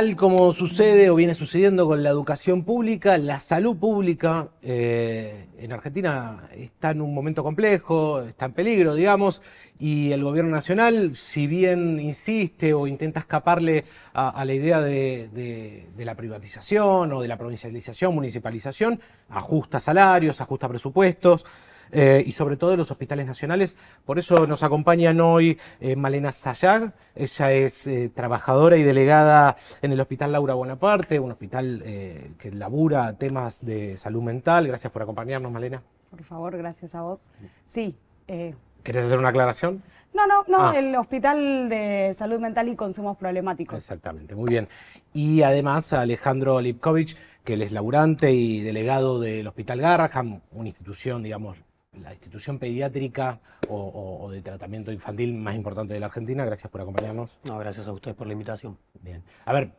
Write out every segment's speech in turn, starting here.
Tal como sucede o viene sucediendo con la educación pública, la salud pública eh, en Argentina está en un momento complejo, está en peligro, digamos, y el gobierno nacional, si bien insiste o intenta escaparle a, la idea de, la privatización o de la provincialización, municipalización, ajusta salarios, ajusta presupuestos. Eh, y sobre todo en los hospitales nacionales. Por eso nos acompañan hoy eh, Malena Sayag, ella es eh, trabajadora y delegada en el Hospital Laura Bonaparte, un hospital que labura temas de salud mental. Gracias por acompañarnos, Malena. Por favor, gracias a vos. Mm. Sí. ¿Querés hacer una aclaración? No, no, no, ah. el Hospital de Salud Mental y Consumos Problemáticos. Exactamente, muy bien. Y además Alejandro Lipkovich, que él es laburante y delegado del Hospital Garraham, una institución, digamos, la institución pediátrica o, de tratamiento infantil más importante de la Argentina. Gracias por acompañarnos. No, gracias a ustedes por la invitación. Bien. A ver,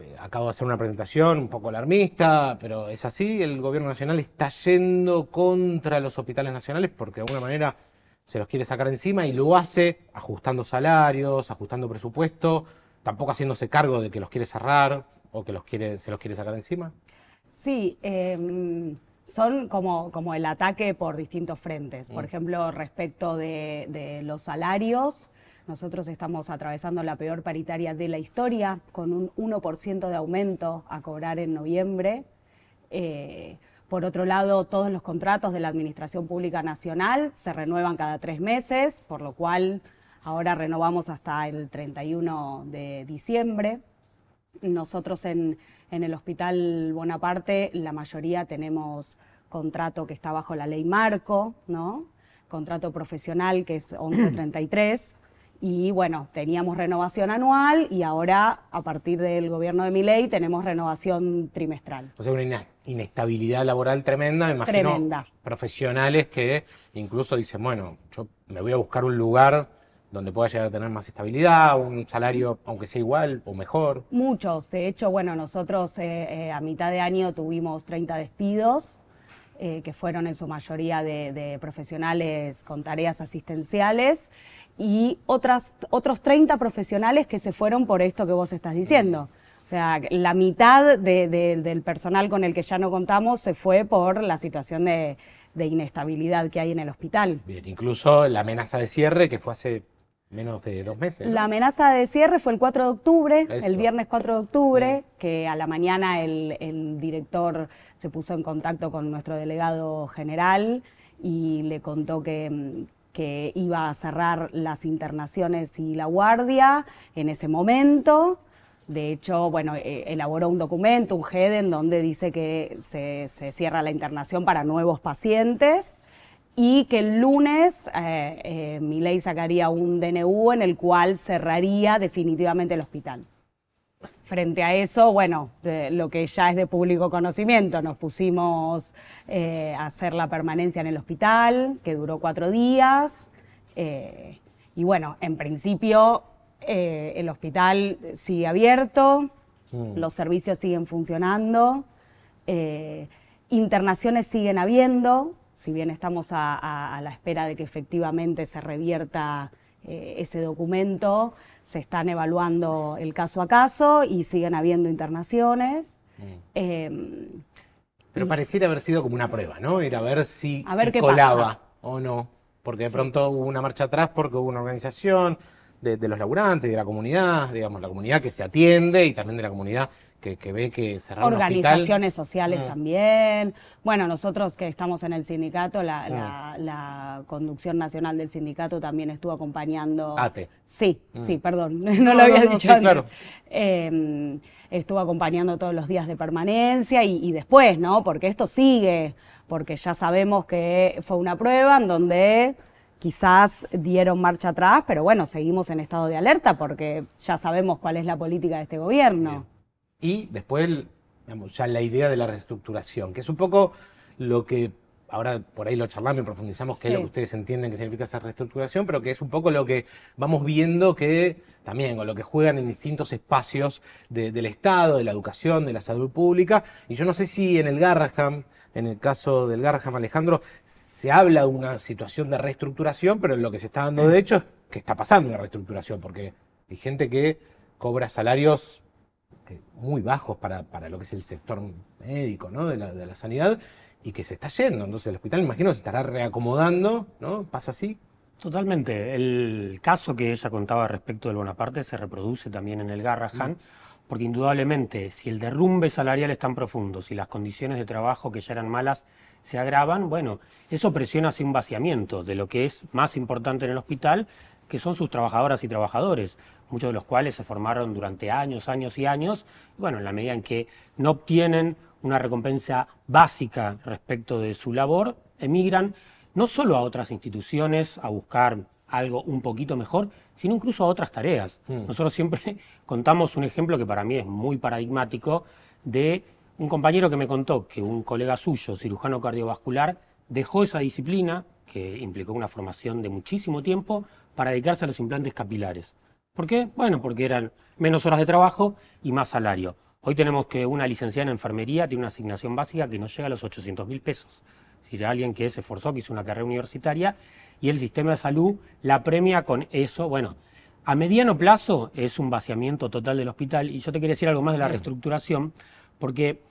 eh, acabo de hacer una presentación un poco alarmista, pero es así. El gobierno nacional está yendo contra los hospitales nacionales porque de alguna manera se los quiere sacar encima y lo hace ajustando salarios, ajustando presupuesto, tampoco haciéndose cargo de que los quiere cerrar o que los quiere, se los quiere sacar encima. Sí. Em, son como, como el ataque por distintos frentes. Por mm. ejemplo, respecto de, los salarios, nosotros estamos atravesando la peor paritaria de la historia, con un 1% de aumento a cobrar en noviembre. Eh, por otro lado, todos los contratos de la Administración Pública Nacional se renuevan cada tres meses, por lo cual ahora renovamos hasta el 31 de diciembre. Nosotros en en el Hospital Bonaparte la mayoría tenemos contrato que está bajo la ley marco, ¿no? Contrato profesional que es 1133. Y bueno, teníamos renovación anual y ahora, a partir del gobierno de mi ley tenemos renovación trimestral. O sea, una inestabilidad laboral tremenda, me imagino. Tremenda. Profesionales que incluso dicen, bueno, yo me voy a buscar un lugar donde pueda llegar a tener más estabilidad, un salario aunque sea igual o mejor? Muchos, de hecho, bueno, nosotros eh, eh, a mitad de año tuvimos 30 despidos, eh, que fueron en su mayoría de, profesionales con tareas asistenciales, y otras, otros 30 profesionales que se fueron por esto que vos estás diciendo. O sea, la mitad del personal con el que ya no contamos se fue por la situación de, de inestabilidad que hay en el hospital. Bien, incluso la amenaza de cierre que fue hace Menos de dos meses. La amenaza de cierre fue el 4 de octubre, el viernes 4 de octubre, mm. que a la mañana el, director se puso en contacto con nuestro delegado general y le contó que, que iba a cerrar las internaciones y la guardia en ese momento. De hecho, bueno, e, elaboró un documento, un e e en donde dice que se, se cierra la internación para nuevos pacientes y que el lunes eh, eh, mi ley sacaría un DNU en el cual cerraría definitivamente el hospital. Frente a eso, bueno, lo que ya es de público conocimiento, nos pusimos eh, a hacer la permanencia en el hospital, que duró cuatro días, y bueno, en principio el hospital sigue abierto, mm. los servicios siguen funcionando, internaciones siguen habiendo, si bien estamos a, la espera de que efectivamente se revierta eh, ese documento, se están evaluando el caso a caso y siguen habiendo internaciones. Mm. Em, Pero pareciera haber sido como una prueba, ¿no? Era ver si, a ver si colaba o no. Porque de pronto hubo una marcha atrás porque hubo una organización de, de, los laburantes, de la comunidad, digamos, la comunidad que se atiende y también de la comunidad que, que ve que cerraron Organizaciones sociales ah. también. Bueno, nosotros que estamos en el sindicato, ah. la, conducción nacional del sindicato también estuvo acompañando. ATE. Sí, ah. sí, perdón, no, lo había dicho. Em, estuvo acompañando todos los días de permanencia y, después, ¿no? Porque esto sigue, porque ya sabemos que fue una prueba en donde quizás dieron marcha atrás, pero bueno, seguimos en estado de alerta porque ya sabemos cuál es la política de este gobierno. Y después, ya la idea de la reestructuración, que es un poco lo que ahora por ahí lo charlamos y profundizamos qué es lo que ustedes entienden que significa esa reestructuración, pero que es un poco lo que vamos viendo que también, o lo que juegan en distintos espacios del Estado, de la educación, de la salud pública. Y yo no sé si en el Garraham, en el caso del Garraham Alejandro, se habla de una situación de reestructuración, pero lo que se está dando de hecho es que está pasando una reestructuración, porque hay gente que cobra salarios muy bajos para, lo que es el sector médico ¿no? de, la, sanidad y que se está yendo. Entonces el hospital, imagino, se estará reacomodando, ¿no? ¿Pasa así? Totalmente. El caso que ella contaba respecto del Bonaparte se reproduce también en el Garrahan, mm. porque indudablemente si el derrumbe salarial es tan profundo, si las condiciones de trabajo que ya eran malas se agravan, bueno, eso presiona hacia un vaciamiento de lo que es más importante en el hospital, que son sus trabajadoras y trabajadores, muchos de los cuales se formaron durante años, años y años. bueno, en la medida en que no obtienen una recompensa básica respecto de su labor, emigran no solo a otras instituciones a buscar algo un poquito mejor, sino incluso a otras tareas. Mm. Nosotros siempre contamos un ejemplo que para mí es muy paradigmático de un compañero que me contó que un colega suyo, cirujano cardiovascular, dejó esa disciplina, que implicó una formación de muchísimo tiempo, para dedicarse a los implantes capilares. ¿Por qué? Bueno, porque eran menos horas de trabajo y más salario. Hoy tenemos que una licenciada en enfermería tiene una asignación básica que no llega a los 800 mil pesos. Si ya alguien que se esforzó, que hizo una carrera universitaria y el sistema de salud la premia con eso. Bueno, a mediano plazo es un vaciamiento total del hospital y yo te quería decir algo más de la reestructuración, porque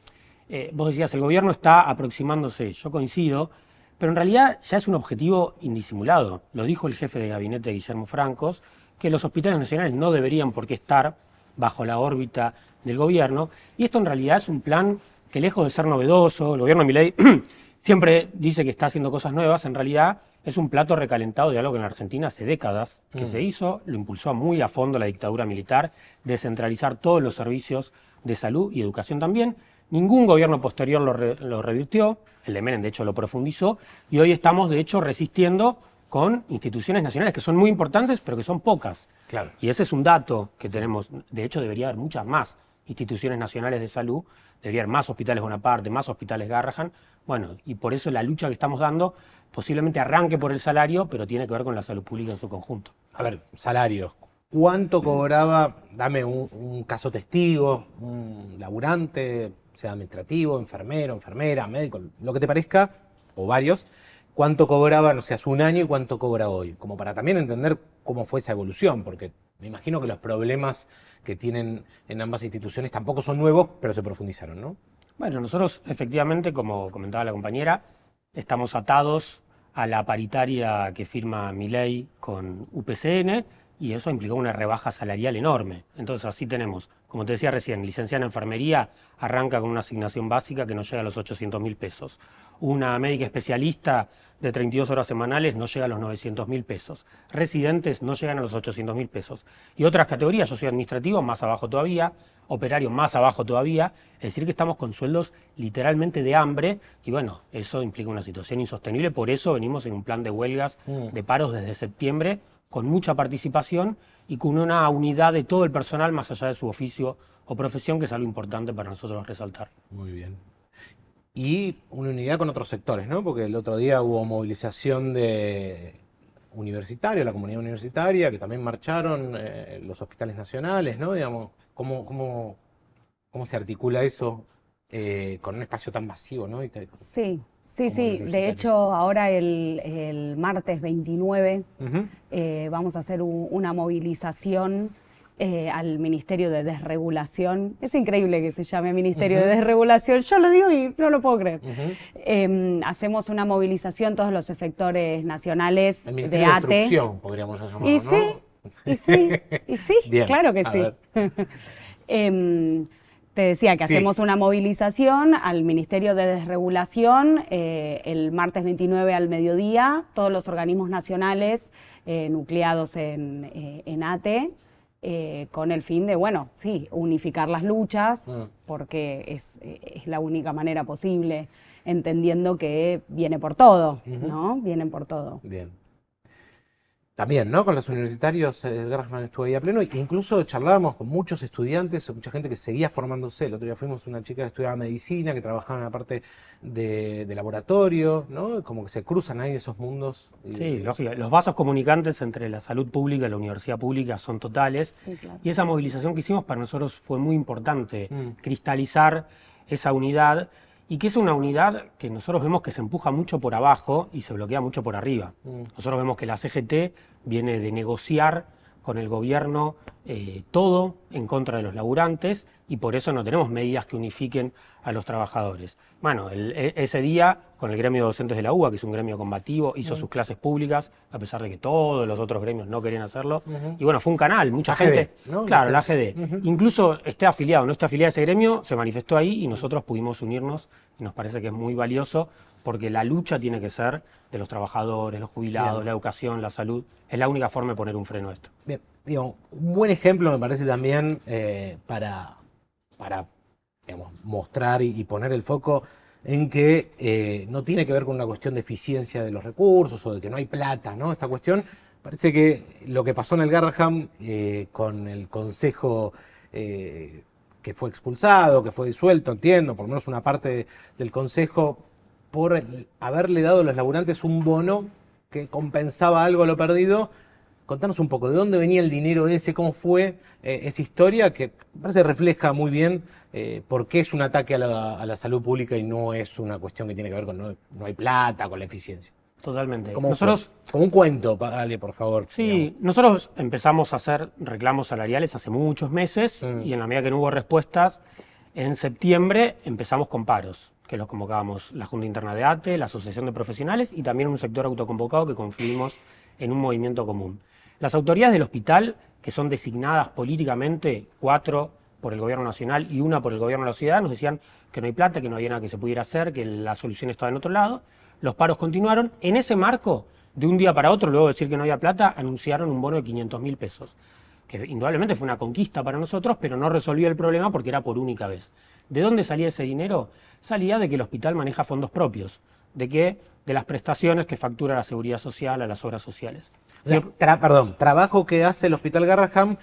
eh, vos decías, el gobierno está aproximándose, yo coincido, pero en realidad ya es un objetivo indisimulado. Lo dijo el jefe de gabinete Guillermo Francos, que los hospitales nacionales no deberían por qué estar bajo la órbita del gobierno. Y esto en realidad es un plan que lejos de ser novedoso, el gobierno de Milei siempre dice que está haciendo cosas nuevas, en realidad es un plato recalentado de algo que en la Argentina hace décadas que mm. se hizo, lo impulsó muy a fondo la dictadura militar, descentralizar todos los servicios de salud y educación también, Ningún gobierno posterior lo, revirtió, el de Menem de hecho lo profundizó, y hoy estamos de hecho resistiendo con instituciones nacionales que son muy importantes, pero que son pocas. Claro. Y ese es un dato que tenemos. De hecho, debería haber muchas más instituciones nacionales de salud, debería haber más hospitales Bonaparte, más hospitales Garrahan. Bueno, y por eso la lucha que estamos dando posiblemente arranque por el salario, pero tiene que ver con la salud pública en su conjunto. A ver, salarios cuánto cobraba, dame un, caso testigo, un laburante, sea administrativo, enfermero, enfermera, médico, lo que te parezca, o varios, cuánto cobraba no sé, hace un año y cuánto cobra hoy, como para también entender cómo fue esa evolución, porque me imagino que los problemas que tienen en ambas instituciones tampoco son nuevos, pero se profundizaron, ¿no? Bueno, nosotros efectivamente, como comentaba la compañera, estamos atados a la paritaria que firma mi ley con UPCN, y eso implicó una rebaja salarial enorme. Entonces así tenemos, como te decía recién, licenciada en enfermería arranca con una asignación básica que no llega a los 800 mil pesos. Una médica especialista de 32 horas semanales no llega a los 900 mil pesos. Residentes no llegan a los 800 mil pesos. Y otras categorías, yo soy administrativo, más abajo todavía, operario más abajo todavía, es decir que estamos con sueldos literalmente de hambre y bueno, eso implica una situación insostenible, por eso venimos en un plan de huelgas, mm. de paros desde septiembre con mucha participación y con una unidad de todo el personal más allá de su oficio o profesión, que es algo importante para nosotros resaltar. Muy bien. Y una unidad con otros sectores, ¿no? Porque el otro día hubo movilización de universitarios, la comunidad universitaria, que también marcharon eh, los hospitales nacionales, ¿no? Digamos, ¿cómo, cómo, cómo se articula eso eh, con un espacio tan masivo? ¿no? sí, Sí, sí, de hecho ahora el, martes 29 eh, vamos a hacer una movilización eh, al Ministerio de Desregulación. Es increíble que se llame Ministerio de Desregulación, yo lo digo y no lo puedo creer. Em, hacemos una movilización todos los efectores nacionales el Ministerio de, de ATE. podríamos llamarlo, y sí, y sí, y sí, claro que sí. Em, te decía que hacemos una movilización al Ministerio de Desregulación eh, el martes 29 al mediodía, todos los organismos nacionales eh, nucleados en, eh, ATE, con el fin de, bueno, sí, unificar las luchas, mm. porque es, la única manera posible, entendiendo que viene por todo, ¿no? Vienen por todo. Bien también, ¿no? Con los universitarios, eh, el Grasman estuvo ahí a pleno, e incluso charlábamos con muchos estudiantes, mucha gente que seguía formándose. El otro día fuimos una chica que estudiaba medicina, que trabajaba en la parte de, laboratorio, ¿no? Como que se cruzan ahí esos mundos. sí, los, los vasos comunicantes entre la salud pública y la universidad pública son totales. Y esa movilización que hicimos para nosotros fue muy importante, mm. cristalizar esa unidad y que es una unidad que nosotros vemos que se empuja mucho por abajo y se bloquea mucho por arriba. Mm. Nosotros vemos que la CGT viene de negociar con el gobierno eh, todo en contra de los laburantes y por eso no tenemos medidas que unifiquen a los trabajadores. Bueno, e, ese día con el gremio de docentes de la UBA, que es un gremio combativo, hizo sus clases públicas, a pesar de que todos los otros gremios no querían hacerlo. Y bueno, fue un canal, mucha gente... Claro, la AGD. Incluso esté afiliado no esté afiliado a ese gremio, se manifestó ahí y nosotros pudimos unirnos y nos parece que es muy valioso porque la lucha tiene que ser de los trabajadores, los jubilados, la educación, la salud. Es la única forma de poner un freno a esto. Bien un buen ejemplo me parece también eh, para, mostrar y, poner el foco en que eh, no tiene que ver con una cuestión de eficiencia de los recursos o de que no hay plata, ¿no? Esta cuestión parece que lo que pasó en el Garraham eh, con el Consejo que fue expulsado, que fue disuelto, entiendo, por lo menos una parte del Consejo, por haberle dado a los laburantes un bono que compensaba algo a lo perdido, Contanos un poco, ¿de dónde venía el dinero ese? ¿Cómo fue eh, esa historia? Que parece refleja muy bien eh, por qué es un ataque a la, salud pública y no es una cuestión que tiene que ver con no, hay plata, con la eficiencia. Totalmente. Como, nosotros, un cuento, dale, por favor. Sí, nosotros empezamos a hacer reclamos salariales hace muchos meses mm. y en la medida que no hubo respuestas, en septiembre empezamos con paros, que los convocábamos la Junta Interna de ATE, la Asociación de Profesionales y también un sector autoconvocado que confluimos en un movimiento común. Las autoridades del hospital, que son designadas políticamente, cuatro por el gobierno nacional y una por el gobierno de la ciudad, nos decían que no hay plata, que no había nada que se pudiera hacer, que la solución estaba en otro lado. Los paros continuaron. En ese marco, de un día para otro, luego de decir que no había plata, anunciaron un bono de 500 mil pesos, que indudablemente fue una conquista para nosotros, pero no resolvió el problema porque era por única vez. ¿De dónde salía ese dinero? Salía de que el hospital maneja fondos propios, de que de las prestaciones que factura la seguridad social a las obras sociales perdón, trabajo que hace el Hospital Garraham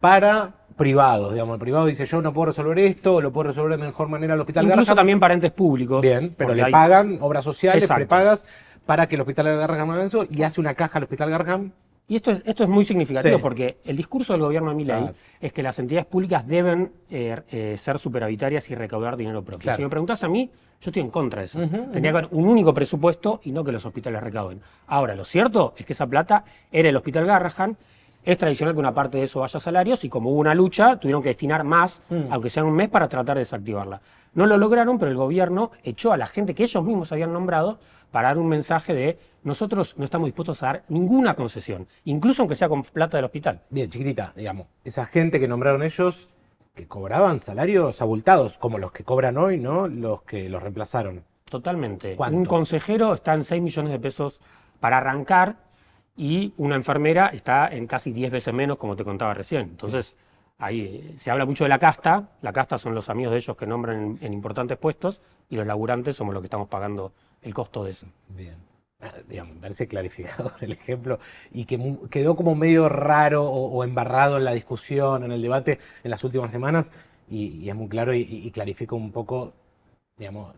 para privados, digamos, el privado dice yo no puedo resolver esto, lo puedo resolver de mejor manera el hospital Incluso también parentes públicos. Bien, pero le pagan obras sociales, le prepagas, para que el hospital Garraham haga y hace una caja al hospital Garraham. Y esto es, esto es muy significativo porque el discurso del gobierno de Milei es que las entidades públicas deben eh, eh, ser superavitarias y recaudar dinero propio. Si me preguntas a mí, yo estoy en contra de eso. Tenía que haber un único presupuesto y no que los hospitales recauden. Ahora, lo cierto es que esa plata era el Hospital Garrahan. Es tradicional que una parte de eso vaya a salarios y como hubo una lucha, tuvieron que destinar más, mm. aunque sea un mes, para tratar de desactivarla. No lo lograron, pero el gobierno echó a la gente que ellos mismos habían nombrado para dar un mensaje de nosotros no estamos dispuestos a dar ninguna concesión, incluso aunque sea con plata del hospital. Bien, chiquitita, digamos. Esa gente que nombraron ellos que cobraban salarios abultados, como los que cobran hoy, ¿no? Los que los reemplazaron. Totalmente. Un consejero está en 6 millones de pesos para arrancar y una enfermera está en casi 10 veces menos, como te contaba recién. Entonces, ahí eh, se habla mucho de la casta. La casta son los amigos de ellos que nombran en, en importantes puestos y los laburantes somos los que estamos pagando el costo de eso. Bien. Ah, digamos, clarificado clarificador el ejemplo, y que quedó como medio raro o, embarrado en la discusión, en el debate en las últimas semanas, y, es muy claro y, y, clarifica un poco, digamos,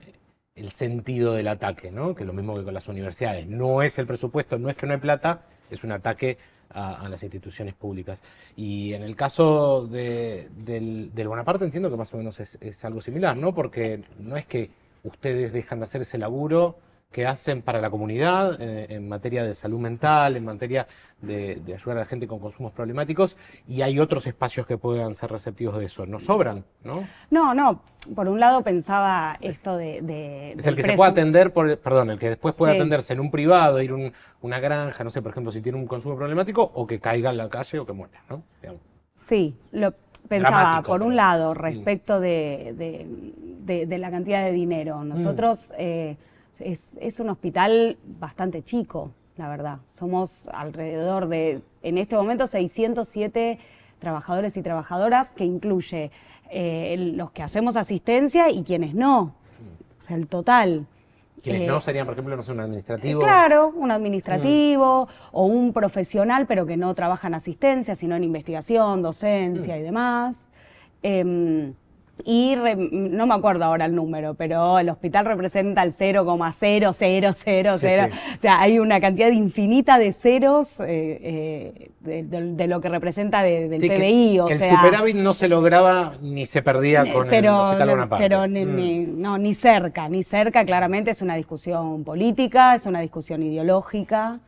el sentido del ataque, ¿no? Que es lo mismo que con las universidades. No es el presupuesto, no es que no hay plata, es un ataque a, las instituciones públicas. Y en el caso de, del, Bonaparte entiendo que más o menos es, algo similar, ¿no? Porque no es que ustedes dejan de hacer ese laburo, que hacen para la comunidad eh, en materia de salud mental, en materia de, ayudar a la gente con consumos problemáticos, y hay otros espacios que puedan ser receptivos de eso. No sobran, ¿no? No, no. Por un lado pensaba esto de... es el que se puede atender, perdón, el que después puede atenderse en un privado, ir a una granja, no sé, por ejemplo, si tiene un consumo problemático, o que caiga en la calle o que muera, ¿no? Sí, lo, pensaba, por un lado, respecto de, la cantidad de dinero. Mm. Nosotros eh, es, un hospital bastante chico, la verdad. Somos alrededor de, en este momento, 607 trabajadores y trabajadoras, que incluye eh, los que hacemos asistencia y quienes no. O sea, el total. Quienes eh, no serían, por ejemplo, no sé, un administrativo. Eh, claro, un administrativo mm. o un profesional, pero que no trabaja en asistencia, sino en investigación, docencia mm. y demás. Em, y no me acuerdo ahora el número, pero el hospital representa el 0,0000. O sea, hay una cantidad infinita de ceros eh, eh, de, lo que representa del PBI. o el superávit no se lograba ni se perdía eh, con el hospital Pero mm. ni, no, ni cerca, ni cerca, claramente es una discusión política, es una discusión ideológica.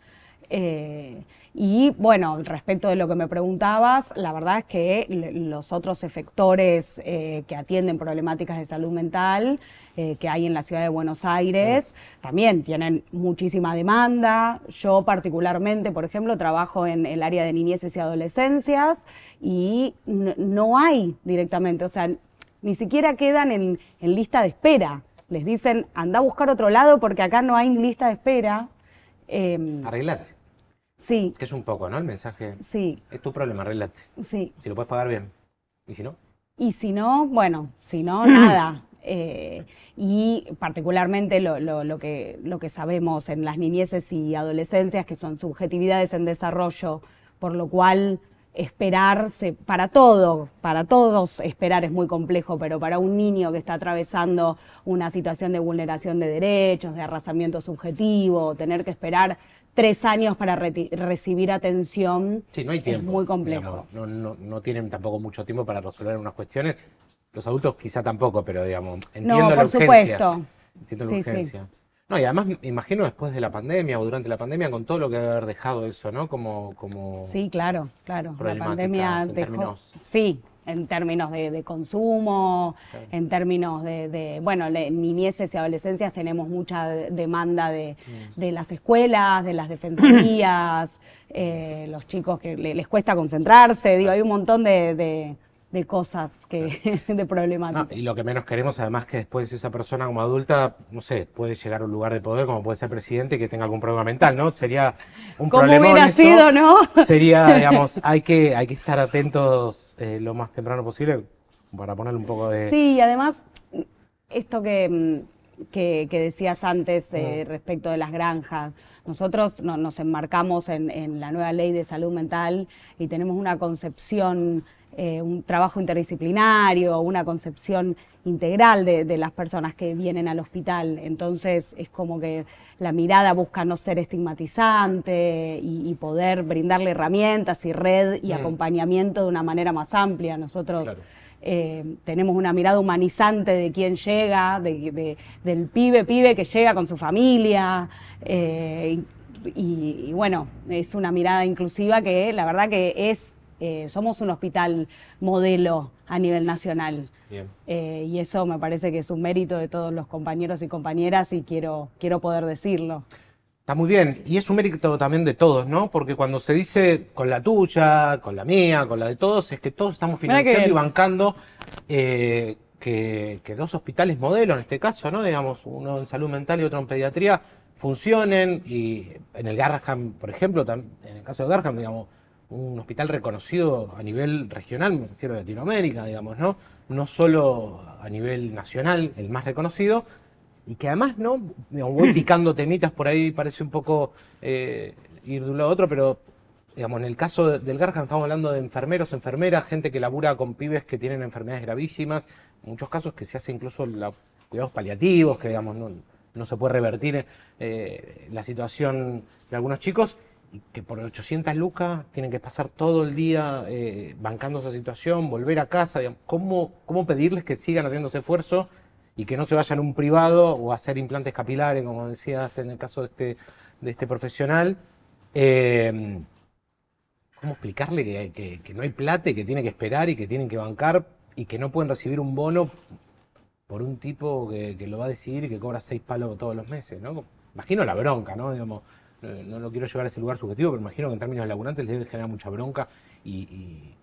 Y bueno, respecto de lo que me preguntabas, la verdad es que los otros efectores eh, que atienden problemáticas de salud mental eh, que hay en la ciudad de Buenos Aires también tienen muchísima demanda. Yo particularmente, por ejemplo, trabajo en el área de niñeces y adolescencias y no hay directamente, o sea, ni siquiera quedan en, lista de espera. Les dicen, anda a buscar otro lado porque acá no hay lista de espera. Eh, Arreglate. Sí. Que es un poco, ¿no? El mensaje. Sí. Es tu problema, arreglate. Sí. Si lo puedes pagar bien. ¿Y si no? Y si no, bueno, si no, nada. Eh, y particularmente lo, que, lo que sabemos en las niñeces y adolescencias, que son subjetividades en desarrollo, por lo cual esperarse para todo, para todos esperar es muy complejo, pero para un niño que está atravesando una situación de vulneración de derechos, de arrasamiento subjetivo, tener que esperar tres años para recibir atención sí, no hay tiempo, es muy complejo. no, tienen tampoco mucho tiempo para resolver unas cuestiones. Los adultos quizá tampoco, pero digamos, entiendo no, por Supuesto. Entiendo la urgencia. No, y además me imagino después de la pandemia o durante la pandemia con todo lo que debe haber dejado eso, ¿no? Como, como sí, claro, claro. La pandemia dejó, sí, en términos de, de consumo, en términos de, bueno, niñeces y adolescencias tenemos mucha demanda mm. de, las escuelas, de las defensorías, eh, los chicos que les cuesta concentrarse, digo, hay un montón de, de cosas, que, de problemáticas. y lo que menos queremos, además, que después esa persona como adulta, no sé, puede llegar a un lugar de poder, como puede ser presidente, que tenga algún problema mental, ¿no? Sería un como problema. hubiera sido, ¿no? Sería, digamos, hay que, hay que estar atentos eh, lo más temprano posible para ponerle un poco de... Sí, y además, esto que mm, que, decías antes eh, respecto de las granjas. Nosotros nos enmarcamos en, la nueva ley de salud mental y tenemos una concepción, eh, un trabajo interdisciplinario, una concepción integral de, las personas que vienen al hospital. Entonces es como que la mirada busca no ser estigmatizante y, poder brindarle herramientas y red y mm. acompañamiento de una manera más amplia. Nosotros claro eh, tenemos una mirada humanizante de quién llega, del pibe, pibe que llega con su familia. Eh, y, bueno, es una mirada inclusiva que la verdad que es, eh, somos un hospital modelo a nivel nacional. y eso me parece que es un mérito de todos los compañeros y compañeras y quiero, quiero poder decirlo. Está muy bien. Y es un mérito también de todos, ¿no? Porque cuando se dice con la tuya, con la mía, con la de todos, es que todos estamos financiando y bancando eh, que, dos hospitales modelo, en este caso, ¿no? Digamos, uno en salud mental y otro en pediatría, funcionen. Y en el Garraham, por ejemplo, en el caso de Garham, digamos, un hospital reconocido a nivel regional, me refiero a Latinoamérica, digamos, ¿no? No solo a nivel nacional, el más reconocido, y que además, ¿no? voy picando temitas por ahí, parece un poco eh, ir de un lado a otro, pero digamos, en el caso del Garjan estamos hablando de enfermeros, enfermeras, gente que labura con pibes que tienen enfermedades gravísimas, en muchos casos que se hace incluso cuidados paliativos, que digamos, no, se puede revertir eh, la situación de algunos chicos y que por 800 lucas tienen que pasar todo el día eh, bancando esa situación, volver a casa, ¿cómo, ¿cómo pedirles que sigan haciendo ese esfuerzo y que no se vayan a un privado o a hacer implantes capilares, como decías en el caso de este, de este profesional. Em, ¿Cómo explicarle que, no hay plata y que tiene que esperar y que tienen que bancar y que no pueden recibir un bono por un tipo que, lo va a decidir y que cobra seis palos todos los meses? ¿no? Imagino la bronca, ¿no? Digamos, no, lo quiero llevar a ese lugar subjetivo, pero imagino que en términos de laburantes les debe generar mucha bronca y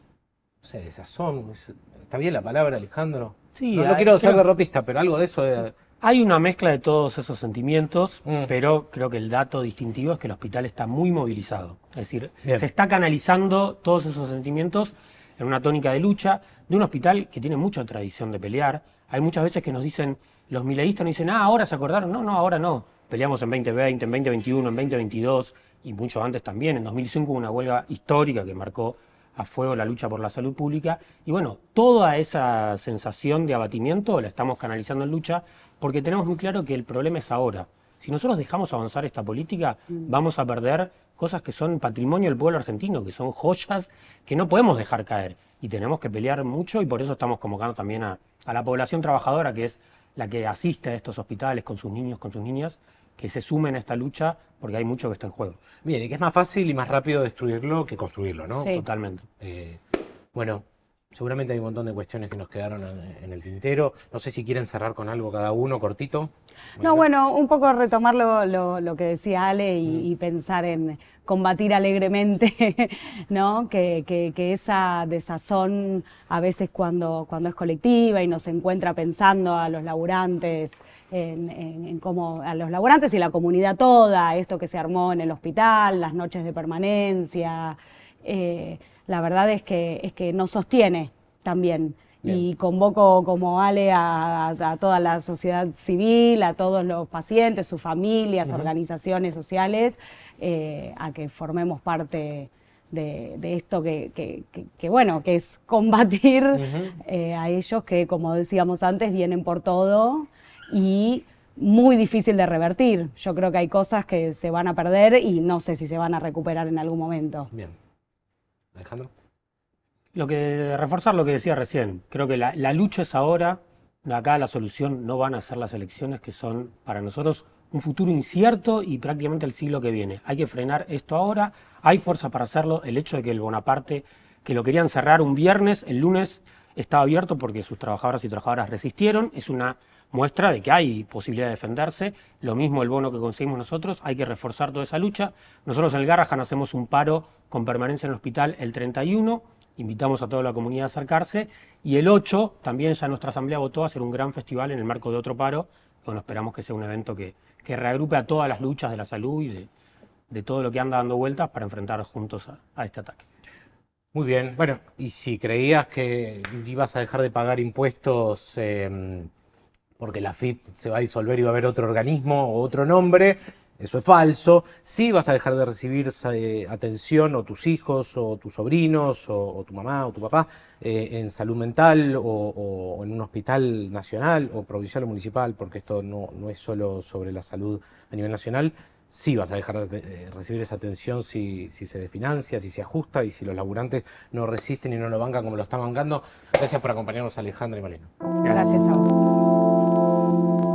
no sé, desazón. ¿Está bien la palabra, Alejandro? no, quiero ser derrotista, pero algo de eso. Hay una mezcla de todos esos sentimientos, mm. pero creo que el dato distintivo es que el hospital está muy movilizado. Es decir, se está canalizando todos esos sentimientos en una tónica de lucha de un hospital que tiene mucha tradición de pelear. Hay muchas veces que nos dicen, los mileístas nos dicen, ah, ahora se acordaron. No, no, ahora no. Peleamos en 2020, en 2021, en 2022 y mucho antes también. En 2005 hubo una huelga histórica que marcó a fuego la lucha por la salud pública. Y bueno, toda esa sensación de abatimiento la estamos canalizando en lucha porque tenemos muy claro que el problema es ahora. Si nosotros dejamos avanzar esta política, mm. vamos a perder cosas que son patrimonio del pueblo argentino, que son joyas que no podemos dejar caer. Y tenemos que pelear mucho y por eso estamos convocando también a, la población trabajadora, que es la que asiste a estos hospitales con sus niños, con sus niñas, que se sumen a esta lucha porque hay mucho que está en juego. Bien, y que es más fácil y más rápido destruirlo que construirlo, ¿no? Totalmente. Eh, bueno, Seguramente hay un montón de cuestiones que nos quedaron en el tintero. No sé si quieren cerrar con algo cada uno, cortito. No, bueno, un poco retomar lo, que decía Ale mm. y, pensar en combatir alegremente, ¿no? Que, esa desazón a veces cuando, cuando es colectiva y nos encuentra pensando a los laburantes, en, a los laburantes y la comunidad toda, esto que se armó en el hospital, las noches de permanencia. Eh, la verdad es que, es que nos sostiene también. Y convoco como Ale a, toda la sociedad civil, a todos los pacientes, sus familias, organizaciones sociales, eh, a que formemos parte de, esto que, bueno, que es combatir eh, a ellos que, como decíamos antes, vienen por todo y muy difícil de revertir. Yo creo que hay cosas que se van a perder y no sé si se van a recuperar en algún momento. Bien. Alejandro. Lo que reforzar lo que decía recién, creo que la, la lucha es ahora, acá la solución no van a ser las elecciones que son para nosotros un futuro incierto y prácticamente el siglo que viene. Hay que frenar esto ahora, hay fuerza para hacerlo, el hecho de que el Bonaparte, que lo querían cerrar un viernes, el lunes estaba abierto porque sus trabajadoras y trabajadoras resistieron, es una muestra de que hay posibilidad de defenderse. Lo mismo el bono que conseguimos nosotros, hay que reforzar toda esa lucha. Nosotros en el Garrahan hacemos un paro con permanencia en el hospital el 31, invitamos a toda la comunidad a acercarse y el 8 también ya nuestra asamblea votó a hacer un gran festival en el marco de otro paro. Bueno, esperamos que sea un evento que, reagrupe a todas las luchas de la salud y de, todo lo que anda dando vueltas para enfrentar juntos a, este ataque. Muy bien, bueno, y si creías que ibas a dejar de pagar impuestos em, porque la FIP se va a disolver y va a haber otro organismo o otro nombre, eso es falso. Sí vas a dejar de recibir eh, atención o tus hijos o tus sobrinos o, tu mamá o tu papá eh, en salud mental o, en un hospital nacional o provincial o municipal, porque esto no, no es solo sobre la salud a nivel nacional. Sí vas a dejar de, eh, recibir esa atención si, se desfinancia, si se ajusta y si los laburantes no resisten y no lo bancan como lo están bancando. Gracias por acompañarnos Alejandra y Marino. Gracias a vos. thank you